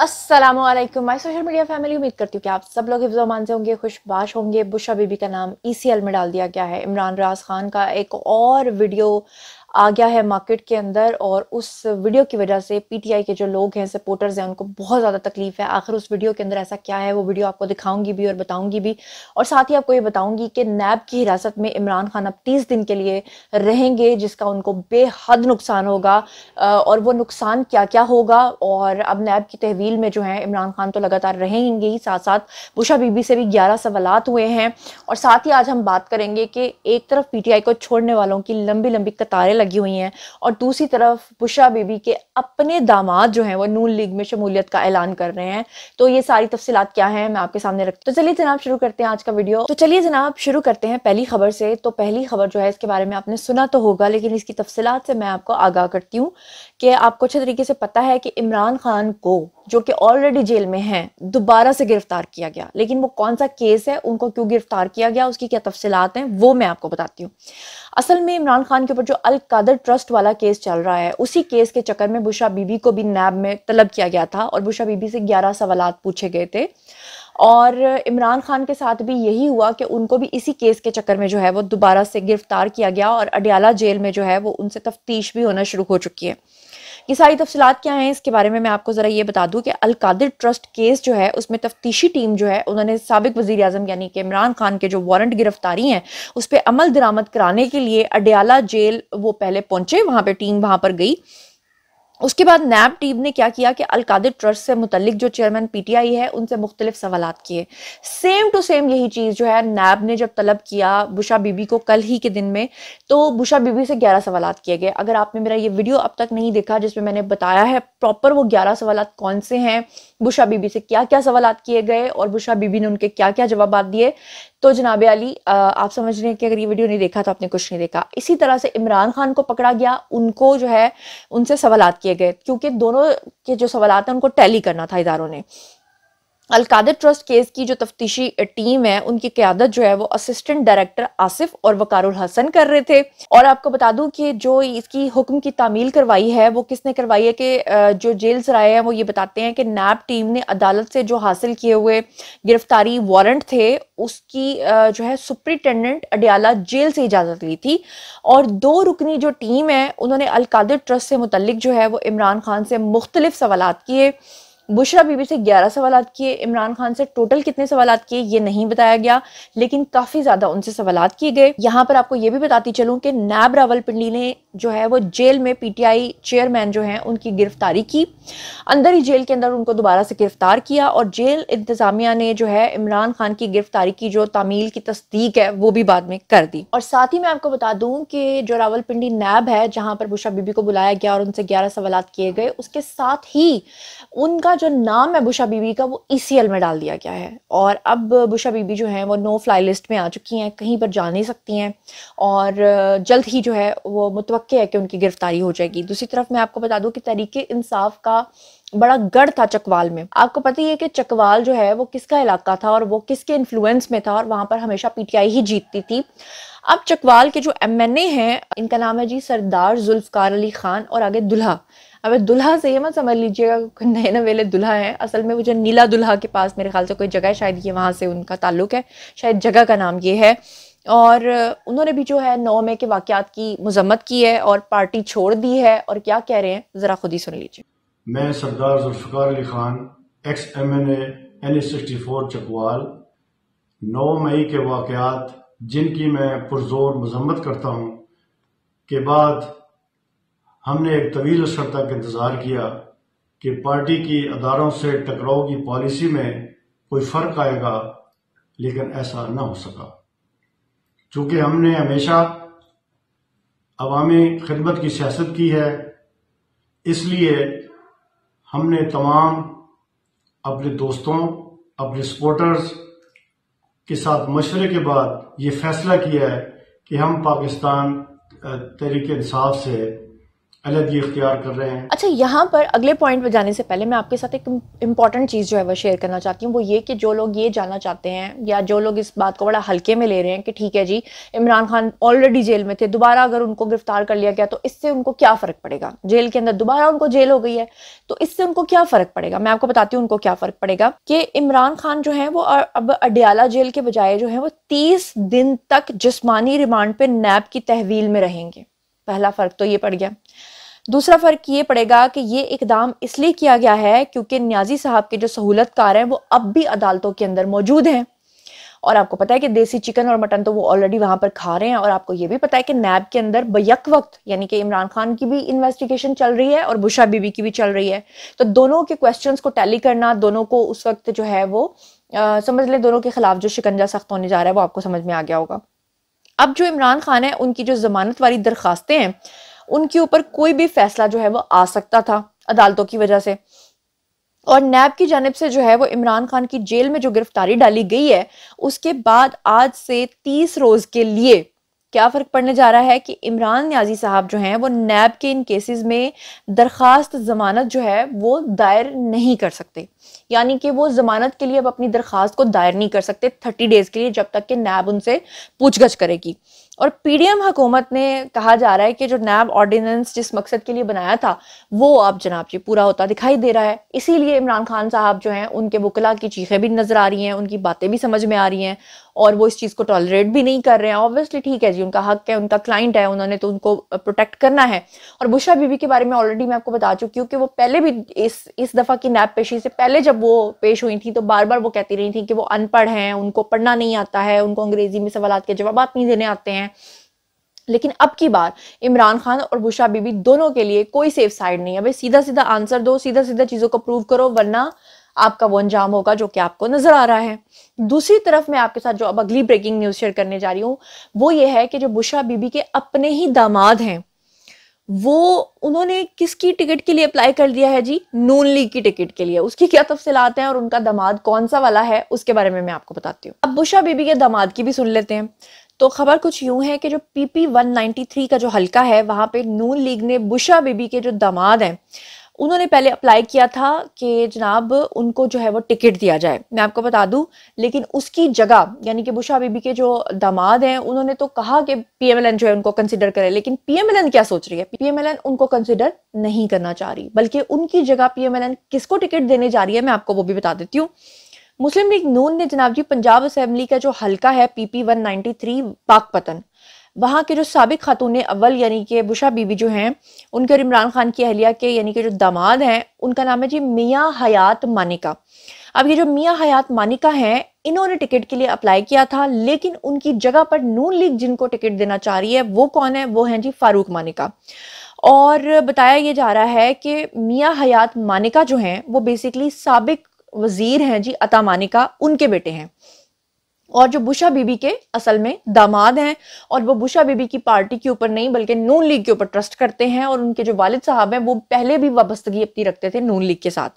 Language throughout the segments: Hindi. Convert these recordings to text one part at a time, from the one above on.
Aslam my social media family उम्मीद करती हूँ कि आप सब लोग हिफ्जमान से होंगे खुशबाश होंगे बुशा बीबी का नाम ई सी एल में डाल दिया गया है इमरान राज खान का एक और वीडियो आ गया है मार्केट के अंदर और उस वीडियो की वजह से पीटीआई के जो लोग हैं सपोर्टर्स हैं उनको बहुत ज़्यादा तकलीफ है आखिर उस वीडियो के अंदर ऐसा क्या है वो वीडियो आपको दिखाऊंगी भी और बताऊंगी भी और साथ ही आपको ये बताऊंगी कि नैब की हिरासत में इमरान खान अब तीस दिन के लिए रहेंगे जिसका उनको बेहद नुकसान होगा और वो नुकसान क्या क्या होगा और अब नैब की तहवील में जो है इमरान खान तो लगातार रहेंगे ही साथ साथ बुशा बीबी से भी ग्यारह सवाल हुए हैं और साथ ही आज हम बात करेंगे कि एक तरफ पीटीआई को छोड़ने वालों की लंबी लंबी कतारें लगी हुई हैं और दूसरी तरफ बुशरा बीबी के अपने दामाद जो हैं वो नून लीग में शमूलियत का ऐलान कर रहे हैं तो ये सारी तफसीत क्या है मैं आपके सामने रखती तो चलिए जनाब शुरू करते हैं आज का वीडियो तो चलिए जनाब शुरू करते हैं पहली खबर से तो पहली खबर जो है इसके बारे में आपने सुना तो होगा लेकिन इसकी तफसीत से मैं आपको आगाह करती हूँ कि आपको अच्छे तरीके से पता है कि इमरान खान को जो कि ऑलरेडी जेल में हैं दोबारा से गिरफ्तार किया गया लेकिन वो कौन सा केस है उनको क्यों गिरफ्तार किया गया उसकी क्या तफसीलात हैं वो मैं आपको बताती हूँ असल में इमरान खान के ऊपर जो अल कादर ट्रस्ट वाला केस चल रहा है उसी केस के चक्कर में बुशा बीबी को भी नैब में तलब किया गया था और बुशा बीबी से ग्यारह सवाल पूछे गए थे और इमरान खान के साथ भी यही हुआ कि उनको भी इसी केस के चक्कर में जो है वो दोबारा से गिरफ्तार किया गया और अडियाला जेल में जो है वो उनसे तफ्तीश भी होना शुरू हो चुकी है ये सारी तफसलत क्या हैं इसके बारे में मैं आपको ज़रा ये बता दूँ कि अलकादिर ट्रस्ट केस जो है उसमें तफ्तीशी टीम जो है उन्होंने सबक वजी अजम यानी कि इमरान खान के जो वारंट गिरफ्तारी हैं उस पर अमल दरामद कराने के लिए अडयाला जेल वो पहले पहुंचे वहाँ पर टीम वहाँ पर गई उसके बाद नैब टीम ने क्या किया कि अलकादिर ट्रस्ट से मुतलिक जो चेयरमैन पीटीआई है उनसे मुख्तलि सवाल किए सेम टू सेम यही चीज़ जो है नैब ने जब तलब किया बुशा बीबी को कल ही के दिन में तो बुशा बीबी से ग्यारह सवाल किए गए अगर आपने मेरा ये वीडियो अब तक नहीं देखा जिसमें मैंने बताया है प्रॉपर वो ग्यारह सवाल कौन से हैं बुशा बीबी से क्या क्या सवाल किए गए और बुशा बीबी ने उनके क्या क्या जवाब दिए तो जनाब अली आप समझ रहे हैं कि अगर ये वीडियो नहीं देखा तो आपने कुछ नहीं देखा इसी तरह से इमरान खान को पकड़ा गया उनको जो है उनसे सवाल किए गए क्योंकि दोनों के जो सवाल हैं उनको टैली करना था इदारों ने अलकादर ट्रस्ट केस की जो तफ्तीशी टीम है उनकी क्यादत जो है वो असिस्टेंट डायरेक्टर आसिफ और वकारुल हसन कर रहे थे और आपको बता दूं कि जो इसकी हुक्म की तामील करवाई है वो किसने करवाई है कि जो जेल सराय है वो ये बताते हैं कि नैब टीम ने अदालत से जो हासिल किए हुए गिरफ्तारी वारंट थे उसकी जो है सुप्रिटेंडेंट अडियाला जेल से इजाज़त ली थी और दो रुकनी जो टीम है उन्होंने अलकादर ट्रस्ट से मुतलिक जो है वो इमरान खान से मुख्तलिफ सवाल किए बुशरा बीबी से 11 सवाल किए इमरान खान से टोटल कितने सवाल किए ये नहीं बताया गया लेकिन काफ़ी ज़्यादा उनसे सवाल किए गए यहाँ पर आपको ये भी बताती चलूँ कि नैब रावलपिंडी ने जो है वो जेल में पीटीआई चेयरमैन जो हैं उनकी गिरफ्तारी की अंदर ही जेल के अंदर उनको दोबारा से गिरफ्तार किया और जेल इंतज़ामिया ने जो है इमरान खान की गिरफ्तारी की जो तामील की तस्दीक है वो भी बाद में कर दी और साथ ही मैं आपको बता दूँ कि जो रावलपिंडी नैब है जहाँ पर बुशरा बीबी को बुलाया गया और उनसे ग्यारह सवाल किए गए उसके साथ ही उनका जो नाम है बुशा बीबी का वो ई e में डाल दिया गया है और अब बुशा बीबी जो है वो नो फ्लाई लिस्ट में आ चुकी हैं कहीं पर जा नहीं सकती हैं और जल्द ही जो है वो मुतव है कि उनकी गिरफ्तारी हो जाएगी दूसरी तरफ मैं आपको बता दूँ कि तरीके इंसाफ का बड़ा गढ़ था चकवाल में आपको पता ही है कि चकवाल जो है वो किसका इलाका था और वो किसके इन्फ्लुएंस में था और वहां पर हमेशा पीटीआई ही जीतती थी अब चकवाल के जो एम एन ए हैं इनका नाम है जी सरदार जुल्फकार अली खान और आगे दुल्हा अब दुल्हा से ये मत समझ लीजिएगा नए नवेले दुल्हा हैं असल में वो जो नीला दुल्हा के पास मेरे ख्याल से कोई जगह है शायद ये वहाँ से उनका ताल्लुक है शायद जगह का नाम ये है और उन्होंने भी जो है नौ मई के वाक़ात की मजम्मत की है और पार्टी छोड़ दी है और क्या कह रहे हैं ज़रा खुद ही सुन लीजिए मैं Sardar Zulfiqar Ali Khan ex M N A sixty four Chakwal नौ मई के वाकत जिनकी मैं पुरजोर मजम्मत करता हूँ के बाद हमने एक तवील असर तक इंतज़ार किया कि पार्टी की अदारों से टकराव की पॉलिसी में कोई फ़र्क आएगा लेकिन ऐसा न हो सका चूंकि हमने हमेशा अवामी खिदमत की सियासत की है इसलिए हमने तमाम अपने दोस्तों अपने सपोर्टर्स के साथ मशवरे के बाद ये फैसला किया है कि हम पाकिस्तान तरीके इंसाफ से अलग कर रहे हैं अच्छा यहाँ पर अगले पॉइंट पर जाने से पहले मैं आपके साथ एक इम्पॉर्टेंट चीज़ जो है वो शेयर करना चाहती हूँ वो ये कि जो लोग ये जानना चाहते हैं या जो लोग इस बात को बड़ा हल्के में ले रहे हैं कि ठीक है जी इमरान खान ऑलरेडी जेल में थे दोबारा अगर उनको गिरफ्तार कर लिया गया तो इससे उनको क्या फ़र्क पड़ेगा जेल के अंदर दोबारा उनको जेल हो गई है तो इससे उनको क्या फ़र्क पड़ेगा मैं आपको बताती हूँ उनको क्या फ़र्क पड़ेगा कि इमरान खान जो है वो अब अडियाला जेल के बजाय जो है वो तीस दिन तक जिसमानी रिमांड पे नैब की तहवील में रहेंगे पहला फ़र्क तो ये पड़ गया दूसरा फ़र्क ये पड़ेगा कि ये इकदाम इसलिए किया गया है क्योंकि न्याजी साहब के जो सहूलत कार हैं वो अब भी अदालतों के अंदर मौजूद हैं और आपको पता है कि देसी चिकन और मटन तो वो ऑलरेडी वहां पर खा रहे हैं और आपको ये भी पता है कि नैब के अंदर बयक वक्त यानी कि इमरान खान की भी इन्वेस्टिगेशन चल रही है और बुशा बीबी की भी चल रही है तो दोनों के क्वेश्चन को टैली करना दोनों को उस वक्त जो है वो आ, समझ लें दोनों के खिलाफ जो शिकंजा सख्त होने जा रहा है वो आपको समझ में आ गया होगा अब जो इमरान खान है उनकी जो जमानत वाली दरखास्तें हैं उनके ऊपर कोई भी फैसला जो है वो आ सकता था अदालतों की वजह से और नैब की जानब से जो है वो इमरान खान की जेल में जो गिरफ्तारी डाली गई है उसके बाद आज से तीस रोज के लिए क्या फ़र्क पड़ने जा रहा है कि इमरान न्याजी साहब जो हैं वो नैब के इन केसेस में दरख्वास्त जमानत जो है वो दायर नहीं कर सकते यानी कि वो जमानत के लिए अब अपनी दरखास्त को दायर नहीं कर सकते थर्टी डेज के लिए जब तक कि नैब उनसे पूछगछ करेगी और पीडीएम हुकूमत ने कहा जा रहा है कि जो नैब ऑर्डिनेंस जिस मकसद के लिए बनाया था वो अब जनाब जी पूरा होता दिखाई दे रहा है इसीलिए इमरान खान साहब जो हैं उनके वकला की चीखें भी नजर आ रही हैं उनकी बातें भी समझ में आ रही हैं और वो इस चीज़ को टॉलरेट भी नहीं कर रहे हैं ऑब्वियसली ठीक है जी उनका हक है उनका क्लाइंट है उन्होंने तो उनको प्रोटेक्ट करना है और बुशा बीबी के बारे में ऑलरेडी मैं आपको बता चुकी हूँ कि वो पहले भी इस इस दफ़ा की नैब पेशी से पहले पहले जब वो पेश हुई थी तो बार बार वो कहती रही थी कि वो अनपढ़ हैं उनको पढ़ना नहीं आता है उनको अंग्रेजी में सवाल के जवाब नहीं देने आते हैं लेकिन अब की बार इमरान खान और बुशा बीबी दोनों के लिए कोई सेफ साइड नहीं है भाई सीधा सीधा आंसर दो सीधा सीधा चीज़ों को प्रूव करो वरना आपका वो अंजाम होगा जो कि आपको नजर आ रहा है दूसरी तरफ मैं आपके साथ जो अब अगली ब्रेकिंग न्यूज शेयर करने जा रही हूँ वो ये है कि जो बुशा बीबी के अपने ही दामाद हैं वो उन्होंने किसकी टिकट के लिए अप्लाई कर दिया है जी नून लीग की टिकट के लिए उसकी क्या तफसीलात हैं और उनका दामाद कौन सा वाला है उसके बारे में मैं आपको बताती हूँ अब बुशा बीबी के दामाद की भी सुन लेते हैं तो खबर कुछ यूं है कि जो पीपी 193 का जो हल्का है वहां पे नून लीग ने बुशा बीबी के जो दामाद हैं उन्होंने पहले अप्लाई किया था कि जनाब उनको जो है वो टिकट दिया जाए मैं आपको बता दूं लेकिन उसकी जगह यानी कि बुशा बीबी के जो दामाद हैं उन्होंने तो कहा कि पीएमएलएन जो है उनको कंसिडर करे लेकिन पीएमएलएन क्या सोच रही है पीएमएलएन उनको कंसिडर नहीं करना चाह रही बल्कि उनकी जगह पीएमएलएन किसको टिकट देने जा रही है मैं आपको वो भी बता देती हूँ मुस्लिम लीग नून ने जनाब जी पंजाब असेंबली का जो हल्का है पीपी वन थ्री पाकपतन वहाँ के जो सबक खातून अव्वल यानी कि बुशा बीबी जो हैं उनके और इमरान खान की अहलिया के यानी कि जो दामाद हैं उनका नाम है जी मियाँ हयात मानिका अब ये जो मियाँ हयात मानिका हैं इन्होंने टिकट के लिए अप्लाई किया था लेकिन उनकी जगह पर नून लीग जिनको टिकट देना चाह रही है वो कौन है वो हैं जी फारूक मानिका और बताया ये जा रहा है कि मियाँ हयात मानिका जो हैं वो बेसिकली सबक वज़ीर हैं जी अता मानिका उनके बेटे हैं और जो बुशा बीबी के असल में दामाद हैं और वो बुशा बीबी की पार्टी के ऊपर नहीं बल्कि नून लीग के ऊपर ट्रस्ट करते हैं और उनके जो वालिद साहब हैं वो पहले भी वाबस्तगी अपनी रखते थे नून लीग के साथ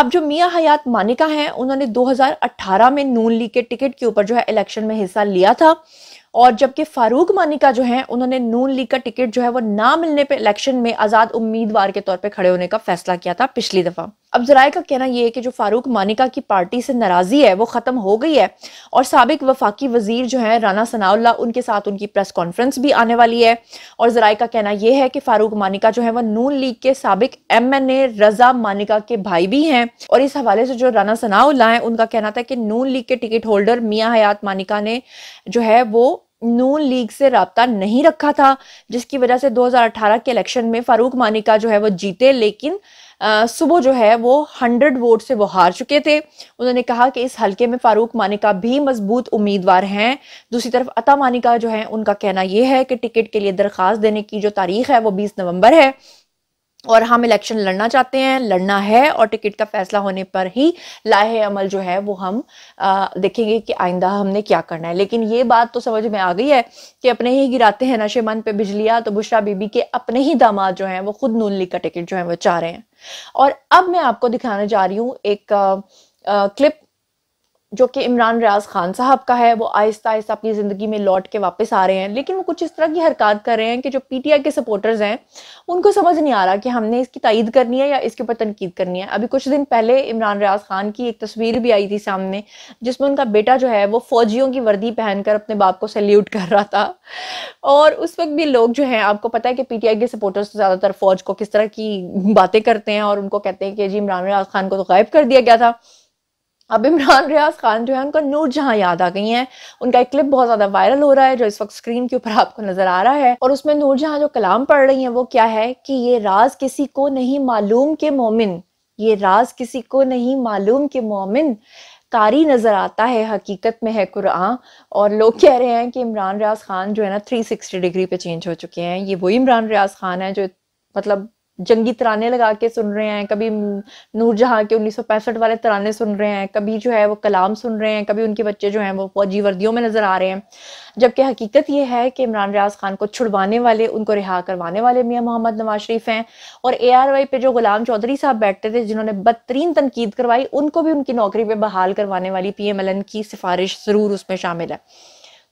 अब जो मियाँ हयात मानिका हैं उन्होंने 2018 में नून लीग के टिकट के ऊपर जो है इलेक्शन में हिस्सा लिया था और जबकि फारूक मानिका जो है उन्होंने नून लीग का टिकट जो है वो ना मिलने पर इलेक्शन में आजाद उम्मीदवार के तौर पर खड़े होने का फैसला किया था पिछली दफा अब जराये का कहना यह है कि जो फारूक मानिका की पार्टी से नाराजी है वो खत्म हो गई है और सबक वफाकी वजीर जो है राना सनाउल्ला उनके साथ उनकी प्रेस कॉन्फ्रेंस भी आने वाली है और जराये का कहना यह है कि फारूक मानिका जो है वह नून लीग के सबक M N A Raza Manika के भाई भी हैं और इस हवाले से जो राना सनाउल्ला है उनका कहना था कि नून लीग के टिकट होल्डर मियाँ हयात मानिका ने जो है वो नून लीग से रहा नहीं रखा था जिसकी वजह से 2018 के इलेक्शन में फारूक मानिका जो है वो जीते लेकिन सुबह जो है वो 100 वोट से वो हार चुके थे उन्होंने कहा कि इस हलके में फारूक मानिका भी मजबूत उम्मीदवार हैं दूसरी तरफ अता मानिका जो है उनका कहना यह है कि टिकट के लिए दरख्वास्त देने की जो तारीख है वो 20 नवंबर है और हम इलेक्शन लड़ना चाहते हैं लड़ना है और टिकट का फैसला होने पर ही लाहे अमल जो है वो हम आ, देखेंगे कि आइंदा हमने क्या करना है लेकिन ये बात तो समझ में आ गई है कि अपने ही गिराते हैं नशे मन पे बिजलिया तो बुशरा बीबी के अपने ही दामाद जो हैं वो खुद नून लीग का टिकट जो है वो चाह रहे हैं और अब मैं आपको दिखाने जा रही हूँ एक आ, आ, क्लिप जो कि इमरान रियाज खान साहब का है वो आहिस्ता आहिस्ता अपनी ज़िंदगी में लौट के वापस आ रहे हैं लेकिन वो कुछ इस तरह की हरकत कर रहे हैं कि जो पीटीआई के सपोर्टर्स हैं उनको समझ नहीं आ रहा कि हमने इसकी तइद करनी है या इसके ऊपर तनकीद करनी है अभी कुछ दिन पहले इमरान रियाज खान की एक तस्वीर भी आई थी सामने जिसमें उनका बेटा जो है वो फ़ौजियों की वर्दी पहनकर अपने बाप को सैल्यूट कर रहा था और उस वक्त भी लोग जो हैं आपको पता है कि पी के सपोर्टर्स ज़्यादातर फ़ौज को किस तरह की बातें करते हैं और उनको कहते हैं कि जी इमरान रियाज खान को तो गायब कर दिया गया था अब इमरान रियाज खान जो है उनका नूर जहाँ याद आ गई हैं उनका एक क्लिप बहुत ज़्यादा वायरल हो रहा है जो इस वक्त स्क्रीन के ऊपर आपको नजर आ रहा है और उसमें नूर जहाँ जो कलाम पढ़ रही हैं वो क्या है कि ये राज किसी को नहीं मालूम के मोमिन ये राज किसी को नहीं मालूम के मोमिन कारी नज़र आता है हकीकत में है कुरान और लोग कह रहे हैं कि इमरान रियाज खान जो है ना थ्री डिग्री पे चेंज हो चुके हैं ये वही इमरान रियाज खान है जो मतलब जंगी तराने लगा के सुन रहे हैं कभी जहाँ के उन्नीस वाले तराने सुन रहे हैं कभी जो है वो कलाम सुन रहे हैं कभी उनके बच्चे जो हैं वो फौजी वर्दियों में नजर आ रहे हैं जबकि हकीकत ये है कि इमरान रियाज खान को छुड़वाने वाले उनको रिहा करवाने वाले मियाँ मोहम्मद नवाज शरीफ हैं और ए आर वाई पे जो गुलाम चौधरी साहब बैठते थे जिन्होंने बदतरीन तनकीद करवाई उनको भी उनकी नौकरी पर बहाल करवाने वाली पी एम एल एन की सिफारिश ज़रूर उसमें शामिल है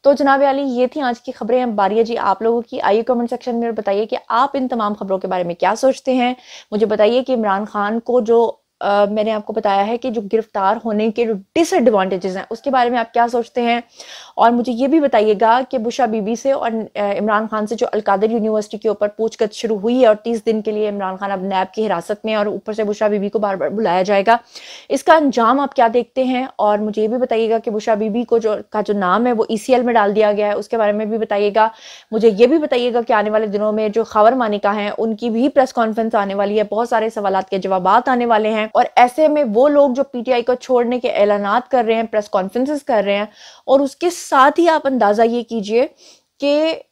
तो जनाब अली ये थी आज की खबरें हम बारिया जी आप लोगों की आइए कमेंट सेक्शन में बताइए कि आप इन तमाम खबरों के बारे में क्या सोचते हैं मुझे बताइए कि इमरान खान को जो आ, मैंने आपको बताया है कि जो गिरफ्तार होने के जो डिसएडवांटेजेस हैं उसके बारे में आप क्या सोचते हैं और मुझे ये भी बताइएगा कि बुशा बीबी से और इमरान खान से जो अलकादर यूनिवर्सिटी के ऊपर पूछगछ शुरू हुई है और तीस दिन के लिए इमरान खान अब नैब की हिरासत में और ऊपर से बुशा बीबी को बार बार बुलाया जाएगा इसका अंजाम आप क्या देखते हैं और मुझे ये भी बताइएगा कि बुशा बीबी को जो का जो नाम है वो ई e में डाल दिया गया है उसके बारे में भी बताइएगा मुझे ये भी बताइएगा कि आने वाले दिनों में जो खबर मानिका है उनकी भी प्रेस कॉन्फ्रेंस आने वाली है बहुत सारे सवाल के जवाब आने वाले हैं हैं और ऐसे में वो लोग जो पीटीआई को छोड़ने के ऐलान कर रहे हैं प्रेस कॉन्फ्रेंसेस कर रहे हैं और उसके साथ ही आप अंदाज़ा ये कीजिए कि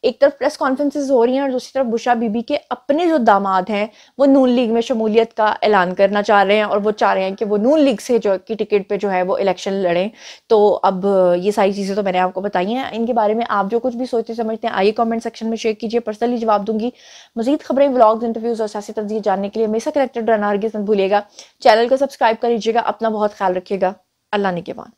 एक तरफ प्रेस कॉन्फ्रेंसिस हो रही हैं और दूसरी तरफ बुशा बीबी के अपने जो दामाद हैं वो नून लीग में शमूलियत का ऐलान करना चाह रहे हैं और वो चाह रहे हैं कि वो नून लीग से जो की टिकट पे जो है वो इलेक्शन लड़ें तो अब ये सारी चीज़ें तो मैंने आपको बताई हैं इनके बारे में आप जो कुछ भी सोचते समझते हैं आइए कॉमेंट सेक्शन में शेयर कीजिए पर्सनली जवाब दूंगी मजीद खबरें ब्लॉग्स इंटरव्यूज़ और सियासी तस्वीर जानने के लिए हमेशा कनेक्टेड रहना हरगिज भूलिएगा चैनल को सब्सक्राइब कर लीजिएगा अपना बहुत ख्याल रखिएगा अल्लाह ने के बाद